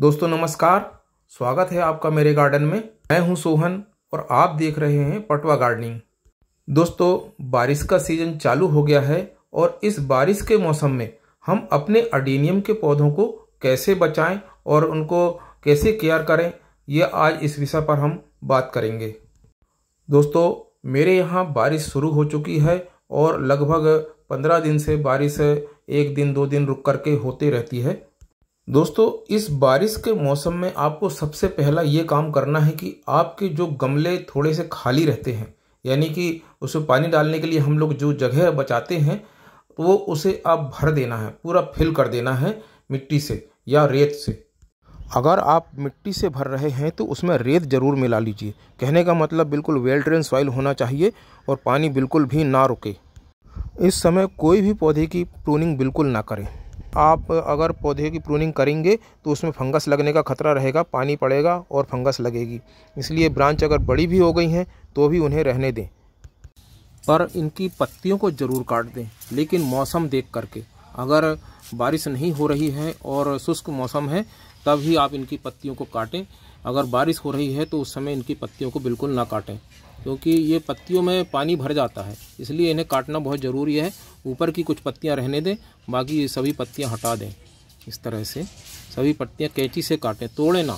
दोस्तों नमस्कार स्वागत है आपका मेरे गार्डन में मैं हूं सोहन और आप देख रहे हैं पटवा गार्डनिंग दोस्तों बारिश का सीजन चालू हो गया है और इस बारिश के मौसम में हम अपने अडीनियम के पौधों को कैसे बचाएं और उनको कैसे केयर करें यह आज इस विषय पर हम बात करेंगे दोस्तों मेरे यहाँ बारिश शुरू हो चुकी है और लगभग पंद्रह दिन से बारिश एक दिन दो दिन रुक करके होती रहती है दोस्तों इस बारिश के मौसम में आपको सबसे पहला ये काम करना है कि आपके जो गमले थोड़े से खाली रहते हैं यानी कि उसे पानी डालने के लिए हम लोग जो जगह बचाते हैं वो उसे आप भर देना है पूरा फिल कर देना है मिट्टी से या रेत से अगर आप मिट्टी से भर रहे हैं तो उसमें रेत ज़रूर मिला लीजिए कहने का मतलब बिल्कुल वेल ड्रेन सॉइल होना चाहिए और पानी बिल्कुल भी ना रुके इस समय कोई भी पौधे की प्रूनिंग बिल्कुल ना करें आप अगर पौधे की प्रूनिंग करेंगे तो उसमें फंगस लगने का खतरा रहेगा पानी पड़ेगा और फंगस लगेगी इसलिए ब्रांच अगर बड़ी भी हो गई हैं तो भी उन्हें रहने दें पर इनकी पत्तियों को ज़रूर काट दें लेकिन मौसम देख करके अगर बारिश नहीं हो रही है और शुष्क मौसम है तब ही आप इनकी पत्तियों को काटें अगर बारिश हो रही है तो उस समय इनकी पत्तियों को बिल्कुल ना काटें क्योंकि ये पत्तियों में पानी भर जाता है इसलिए इन्हें काटना बहुत ज़रूरी है ऊपर की कुछ पत्तियाँ रहने दें बाकी ये सभी पत्तियाँ हटा दें इस तरह से सभी पत्तियाँ कैंची से काटें तोड़े ना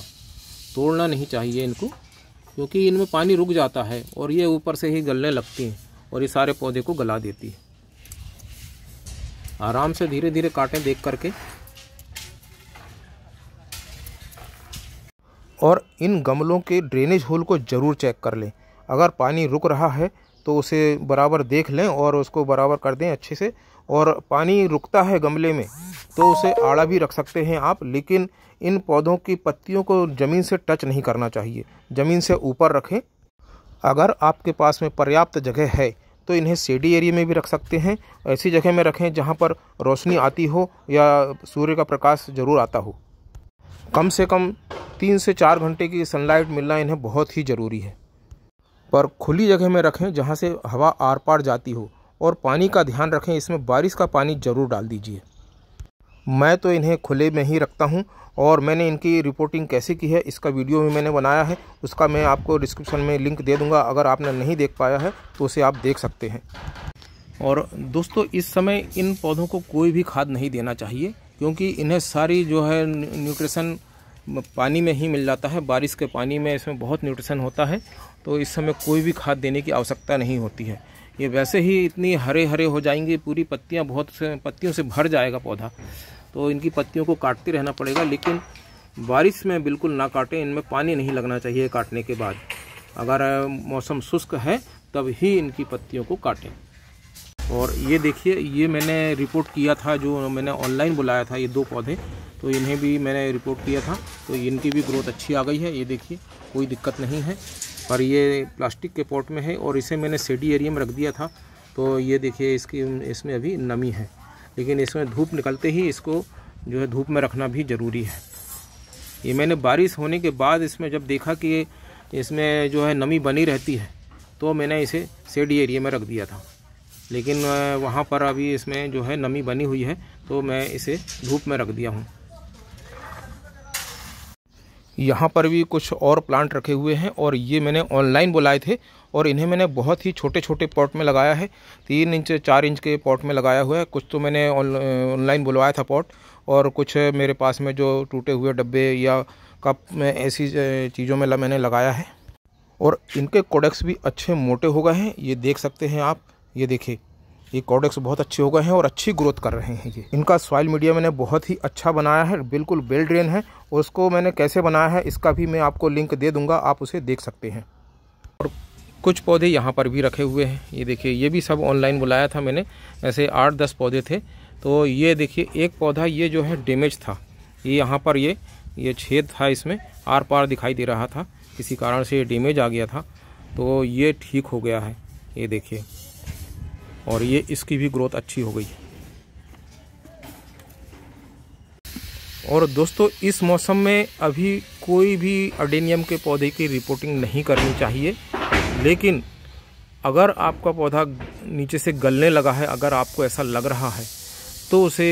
तोड़ना नहीं चाहिए इनको क्योंकि इनमें पानी रुक जाता है और ये ऊपर से ही गलने लगती हैं और ये सारे पौधे को गला देती है आराम से धीरे धीरे काटें देख करके और इन गमलों के ड्रेनेज होल को ज़रूर चेक कर लें अगर पानी रुक रहा है तो उसे बराबर देख लें और उसको बराबर कर दें अच्छे से और पानी रुकता है गमले में तो उसे आड़ा भी रख सकते हैं आप लेकिन इन पौधों की पत्तियों को ज़मीन से टच नहीं करना चाहिए ज़मीन से ऊपर रखें अगर आपके पास में पर्याप्त जगह है तो इन्हें सेडी एरिया में भी रख सकते हैं ऐसी जगह में रखें जहाँ पर रोशनी आती हो या सूर्य का प्रकाश ज़रूर आता हो कम से कम तीन से चार घंटे की सनलाइट मिलना इन्हें बहुत ही ज़रूरी है पर खुली जगह में रखें जहाँ से हवा आर पार जाती हो और पानी का ध्यान रखें इसमें बारिश का पानी ज़रूर डाल दीजिए मैं तो इन्हें खुले में ही रखता हूँ और मैंने इनकी रिपोर्टिंग कैसे की है इसका वीडियो भी मैंने बनाया है उसका मैं आपको डिस्क्रिप्शन में लिंक दे दूँगा अगर आपने नहीं देख पाया है तो उसे आप देख सकते हैं और दोस्तों इस समय इन पौधों को कोई भी खाद नहीं देना चाहिए क्योंकि इन्हें सारी जो है न्यूट्रिशन पानी में ही मिल जाता है बारिश के पानी में इसमें बहुत न्यूट्रिशन होता है तो इस समय कोई भी खाद देने की आवश्यकता नहीं होती है ये वैसे ही इतनी हरे हरे हो जाएंगे पूरी पत्तियाँ बहुत से पत्तियों से भर जाएगा पौधा तो इनकी पत्तियों को काटते रहना पड़ेगा लेकिन बारिश में बिल्कुल ना काटें इनमें पानी नहीं लगना चाहिए काटने के बाद अगर मौसम शुष्क है तब ही इनकी पत्तियों को काटें और ये देखिए ये मैंने रिपोर्ट किया था जो मैंने ऑनलाइन बुलाया था ये दो पौधे तो इन्हें भी मैंने रिपोर्ट किया था तो इनकी भी ग्रोथ अच्छी आ गई है ये देखिए कोई दिक्कत नहीं है पर ये प्लास्टिक के पॉट में है और इसे मैंने सेडी एरिया में रख दिया था तो ये देखिए इसकी इसमें अभी नमी है लेकिन इसमें धूप निकलते ही इसको जो है धूप में रखना भी ज़रूरी है ये मैंने बारिश होने के बाद इसमें जब देखा कि इसमें जो है नमी बनी रहती है तो मैंने इसे सेडी एरिया में रख दिया था लेकिन वहाँ पर अभी इसमें जो है नमी बनी हुई है तो मैं इसे धूप में रख दिया हूँ यहाँ पर भी कुछ और प्लांट रखे हुए हैं और ये मैंने ऑनलाइन बुलाए थे और इन्हें मैंने बहुत ही छोटे छोटे पॉट में लगाया है तीन इंच चार इंच के पॉट में लगाया हुआ है कुछ तो मैंने ऑनलाइन बुलवाया था पॉट और कुछ मेरे पास में जो टूटे हुए डब्बे या कप में ऐसी चीज़ों में मैंने लगाया है और इनके कोडक्स भी अच्छे मोटे हो गए हैं ये देख सकते हैं आप ये देखिए ये कॉडेक्स बहुत अच्छे हो गए हैं और अच्छी ग्रोथ कर रहे हैं ये इनका सॉइल मीडिया मैंने बहुत ही अच्छा बनाया है बिल्कुल बेल ड्रेन है और उसको मैंने कैसे बनाया है इसका भी मैं आपको लिंक दे दूंगा आप उसे देख सकते हैं और कुछ पौधे यहाँ पर भी रखे हुए हैं ये देखिए ये भी सब ऑनलाइन बुलाया था मैंने ऐसे आठ दस पौधे थे तो ये देखिए एक पौधा ये जो है डेमेज था ये यहाँ पर ये ये छेद था इसमें आर पार दिखाई दे रहा था किसी कारण से ये डेमेज आ गया था तो ये ठीक हो गया है ये देखिए और ये इसकी भी ग्रोथ अच्छी हो गई है और दोस्तों इस मौसम में अभी कोई भी अडेनियम के पौधे की रिपोर्टिंग नहीं करनी चाहिए लेकिन अगर आपका पौधा नीचे से गलने लगा है अगर आपको ऐसा लग रहा है तो उसे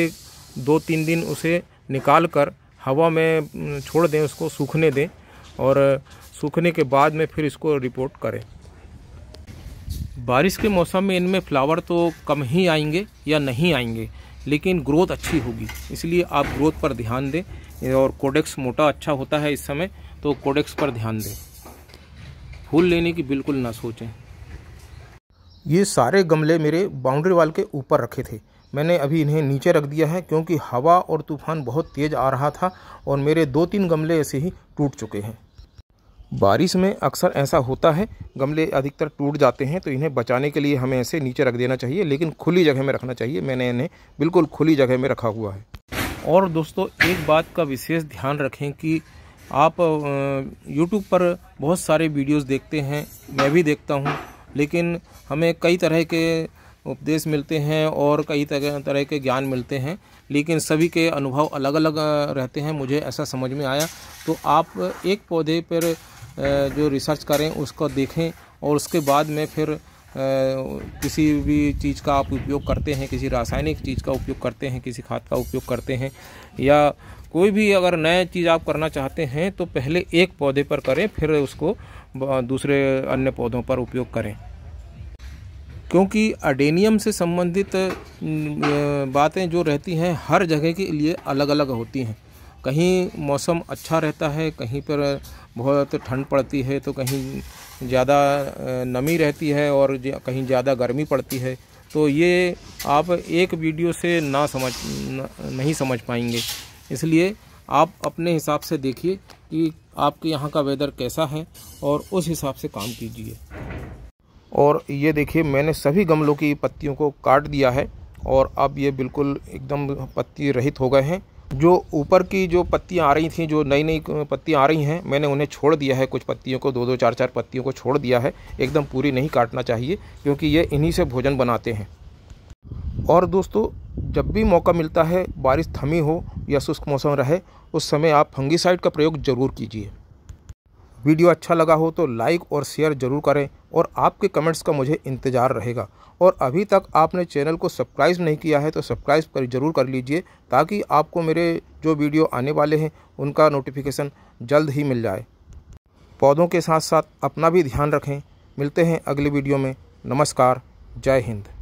दो तीन दिन उसे निकाल कर हवा में छोड़ दें उसको सूखने दें और सूखने के बाद में फिर इसको रिपोर्ट करें बारिश के मौसम में इनमें फ्लावर तो कम ही आएंगे या नहीं आएंगे लेकिन ग्रोथ अच्छी होगी इसलिए आप ग्रोथ पर ध्यान दें और कोडेक्स मोटा अच्छा होता है इस समय तो कोडेक्स पर ध्यान दें फूल लेने की बिल्कुल ना सोचें ये सारे गमले मेरे बाउंड्री वाल के ऊपर रखे थे मैंने अभी इन्हें नीचे रख दिया है क्योंकि हवा और तूफान बहुत तेज़ आ रहा था और मेरे दो तीन गमले ऐसे ही टूट चुके हैं बारिश में अक्सर ऐसा होता है गमले अधिकतर टूट जाते हैं तो इन्हें बचाने के लिए हमें ऐसे नीचे रख देना चाहिए लेकिन खुली जगह में रखना चाहिए मैंने इन्हें बिल्कुल खुली जगह में रखा हुआ है और दोस्तों एक बात का विशेष ध्यान रखें कि आप YouTube पर बहुत सारे वीडियोस देखते हैं मैं भी देखता हूं लेकिन हमें कई तरह के उपदेश मिलते हैं और कई तरह तरह के ज्ञान मिलते हैं लेकिन सभी के अनुभव अलग अलग रहते हैं मुझे ऐसा समझ में आया तो आप एक पौधे पर जो रिसर्च करें उसको देखें और उसके बाद में फिर किसी भी चीज़ का आप उपयोग करते हैं किसी रासायनिक चीज़ का उपयोग करते हैं किसी खाद का उपयोग करते हैं या कोई भी अगर नया चीज़ आप करना चाहते हैं तो पहले एक पौधे पर करें फिर उसको दूसरे अन्य पौधों पर उपयोग करें क्योंकि अडेनियम से संबंधित बातें जो रहती हैं हर जगह के लिए अलग अलग होती हैं कहीं मौसम अच्छा रहता है कहीं पर बहुत ठंड पड़ती है तो कहीं ज़्यादा नमी रहती है और कहीं ज़्यादा गर्मी पड़ती है तो ये आप एक वीडियो से ना समझ न, नहीं समझ पाएंगे इसलिए आप अपने हिसाब से देखिए कि आपके यहाँ का वेदर कैसा है और उस हिसाब से काम कीजिए और ये देखिए मैंने सभी गमलों की पत्तियों को काट दिया है और अब ये बिल्कुल एकदम पत्ती रहित हो गए हैं जो ऊपर की जो पत्तियाँ आ रही थी जो नई नई पत्तियाँ आ रही हैं मैंने उन्हें छोड़ दिया है कुछ पत्तियों को दो दो चार चार पत्तियों को छोड़ दिया है एकदम पूरी नहीं काटना चाहिए क्योंकि ये इन्हीं से भोजन बनाते हैं और दोस्तों जब भी मौका मिलता है बारिश थमी हो या शुष्क मौसम रहे उस समय आप फंगिसाइड का प्रयोग ज़रूर कीजिए वीडियो अच्छा लगा हो तो लाइक और शेयर ज़रूर करें और आपके कमेंट्स का मुझे इंतज़ार रहेगा और अभी तक आपने चैनल को सब्सक्राइब नहीं किया है तो सब्सक्राइब कर ज़रूर कर लीजिए ताकि आपको मेरे जो वीडियो आने वाले हैं उनका नोटिफिकेशन जल्द ही मिल जाए पौधों के साथ साथ अपना भी ध्यान रखें मिलते हैं अगले वीडियो में नमस्कार जय हिंद